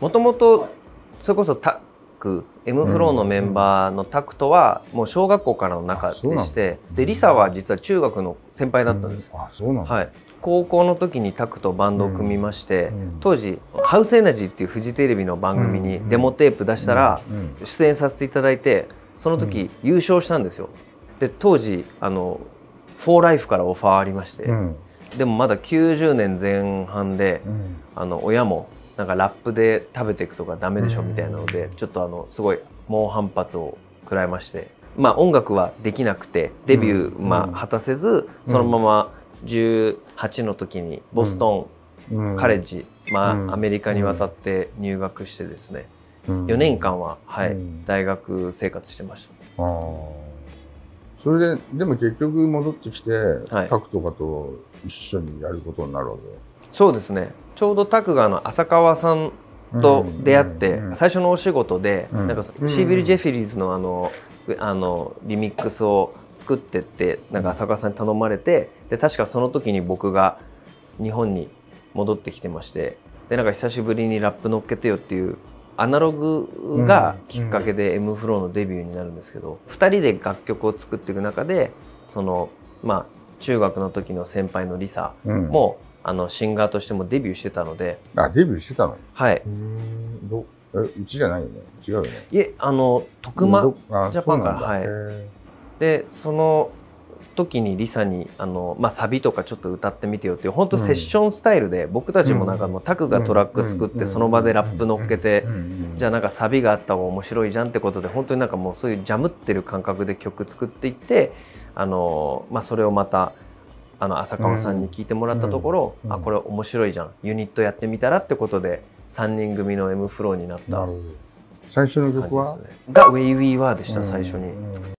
もともとそれこそタック m フローのメンバーのタクとはもう小学校からの中でしてでリサは実は中学の先輩だったんです、はい、高校の時にタクとバンドを組みまして、当時「ハウスエナジー」っていうフジテレビの番組にデモテープ出したら出演させていただいてその時優勝したんですよで当時あのフォーライフからオファーありまして、でもまだ90年前半で、あの親もなんかラップで食べていくとかダメでしょみたいなのでちょっとあのすごい猛反発を食らいましてまあ音楽はできなくてデビューまあ果たせずそのまま18の時にボストンカレッジまあアメリカに渡って入学してですね4年間ははい大学生活してました。それででも結局戻ってきて、はい、タクとかと一緒にやることになるわけそうですねちょうど拓がの浅川さんと出会って、最初のお仕事で、なんかシービル・ジェフィリーズのあのあのリミックスを作ってってなんか浅川さんに頼まれてで確かその時に僕が日本に戻ってきてましてでなんか久しぶりにラップ乗っけてよっていうアナログがきっかけで m フローのデビューになるんですけど、2人で楽曲を作っていく中でその、まあ、中学の時の先輩のリサも、あのシンガーとしてもデビューしてたのであデビューしてたのはいうんどえうちじゃないよね違うよねいえあの徳間ジャパンからはいでその時にリサにあの、まあ、サビとかちょっと歌ってみてよっていう本当セッションスタイルで、僕たちもなんかもうタクがトラック作ってその場でラップ乗っけてじゃあなんかサビがあった方が面白いじゃんってことで本当になんかもうそういうジャムってる感覚で曲作っていってあの、まあ、それをまた。あの浅川さんに聞いてもらったところ、うん、あこれ面白いじゃんユニットやってみたらってことで3人組の M フローになった、ね、最初の曲はが「ウェイウィーワー」でした最初に作った。